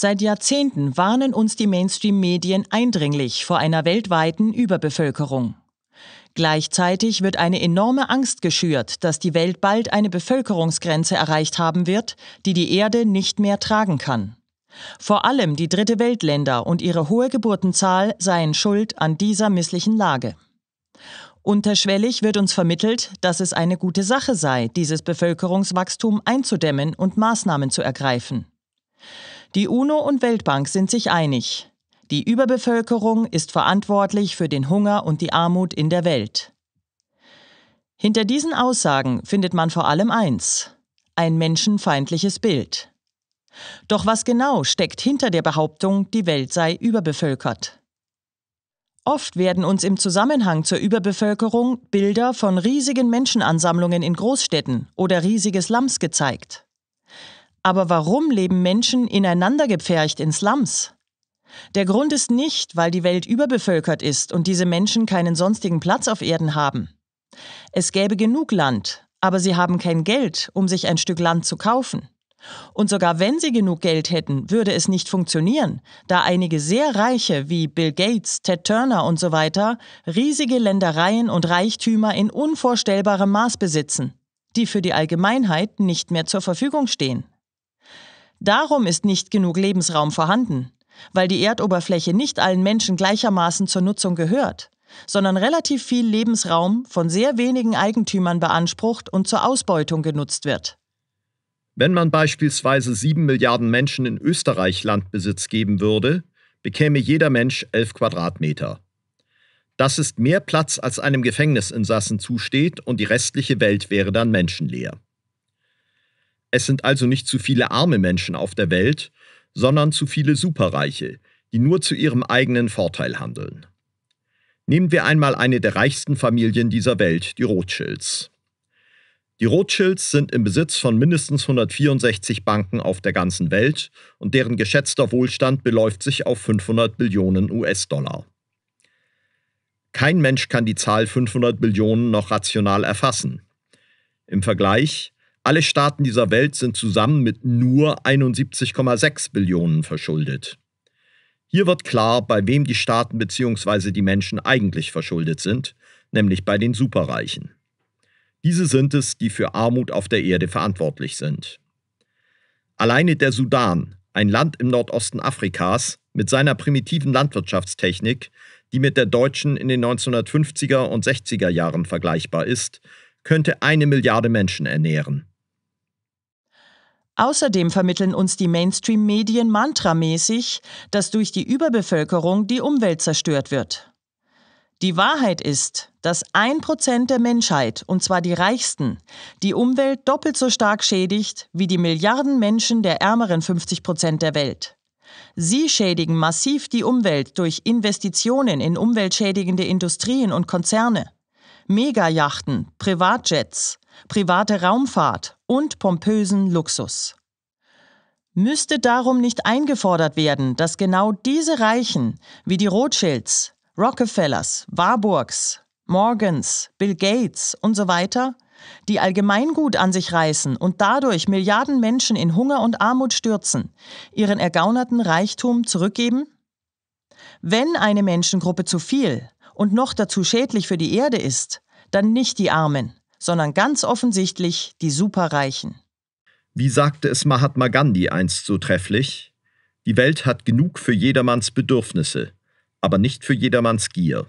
Seit Jahrzehnten warnen uns die Mainstream-Medien eindringlich vor einer weltweiten Überbevölkerung. Gleichzeitig wird eine enorme Angst geschürt, dass die Welt bald eine Bevölkerungsgrenze erreicht haben wird, die die Erde nicht mehr tragen kann. Vor allem die Dritte Weltländer und ihre hohe Geburtenzahl seien schuld an dieser misslichen Lage. Unterschwellig wird uns vermittelt, dass es eine gute Sache sei, dieses Bevölkerungswachstum einzudämmen und Maßnahmen zu ergreifen. Die UNO und Weltbank sind sich einig. Die Überbevölkerung ist verantwortlich für den Hunger und die Armut in der Welt. Hinter diesen Aussagen findet man vor allem eins, ein menschenfeindliches Bild. Doch was genau steckt hinter der Behauptung, die Welt sei überbevölkert? Oft werden uns im Zusammenhang zur Überbevölkerung Bilder von riesigen Menschenansammlungen in Großstädten oder riesiges Lams gezeigt. Aber warum leben Menschen ineinander gepfercht in Slums? Der Grund ist nicht, weil die Welt überbevölkert ist und diese Menschen keinen sonstigen Platz auf Erden haben. Es gäbe genug Land, aber sie haben kein Geld, um sich ein Stück Land zu kaufen. Und sogar wenn sie genug Geld hätten, würde es nicht funktionieren, da einige sehr Reiche wie Bill Gates, Ted Turner und so weiter riesige Ländereien und Reichtümer in unvorstellbarem Maß besitzen, die für die Allgemeinheit nicht mehr zur Verfügung stehen. Darum ist nicht genug Lebensraum vorhanden, weil die Erdoberfläche nicht allen Menschen gleichermaßen zur Nutzung gehört, sondern relativ viel Lebensraum von sehr wenigen Eigentümern beansprucht und zur Ausbeutung genutzt wird. Wenn man beispielsweise sieben Milliarden Menschen in Österreich Landbesitz geben würde, bekäme jeder Mensch elf Quadratmeter. Das ist mehr Platz, als einem Gefängnisinsassen zusteht, und die restliche Welt wäre dann menschenleer. Es sind also nicht zu viele arme Menschen auf der Welt, sondern zu viele Superreiche, die nur zu ihrem eigenen Vorteil handeln. Nehmen wir einmal eine der reichsten Familien dieser Welt, die Rothschilds. Die Rothschilds sind im Besitz von mindestens 164 Banken auf der ganzen Welt und deren geschätzter Wohlstand beläuft sich auf 500 Billionen US-Dollar. Kein Mensch kann die Zahl 500 Billionen noch rational erfassen. Im Vergleich, alle Staaten dieser Welt sind zusammen mit nur 71,6 Billionen verschuldet. Hier wird klar, bei wem die Staaten bzw. die Menschen eigentlich verschuldet sind, nämlich bei den Superreichen. Diese sind es, die für Armut auf der Erde verantwortlich sind. Alleine der Sudan, ein Land im Nordosten Afrikas, mit seiner primitiven Landwirtschaftstechnik, die mit der deutschen in den 1950er und 60er Jahren vergleichbar ist, könnte eine Milliarde Menschen ernähren. Außerdem vermitteln uns die Mainstream-Medien mantramäßig, dass durch die Überbevölkerung die Umwelt zerstört wird. Die Wahrheit ist, dass ein Prozent der Menschheit, und zwar die Reichsten, die Umwelt doppelt so stark schädigt wie die Milliarden Menschen der ärmeren 50 Prozent der Welt. Sie schädigen massiv die Umwelt durch Investitionen in umweltschädigende Industrien und Konzerne, Megajachten, Privatjets, private Raumfahrt und pompösen Luxus. Müsste darum nicht eingefordert werden, dass genau diese Reichen wie die Rothschilds, Rockefellers, Warburgs, Morgans, Bill Gates und so weiter, die Allgemeingut an sich reißen und dadurch Milliarden Menschen in Hunger und Armut stürzen, ihren ergaunerten Reichtum zurückgeben? Wenn eine Menschengruppe zu viel und noch dazu schädlich für die Erde ist, dann nicht die Armen sondern ganz offensichtlich die Superreichen. Wie sagte es Mahatma Gandhi einst so trefflich, die Welt hat genug für jedermanns Bedürfnisse, aber nicht für jedermanns Gier.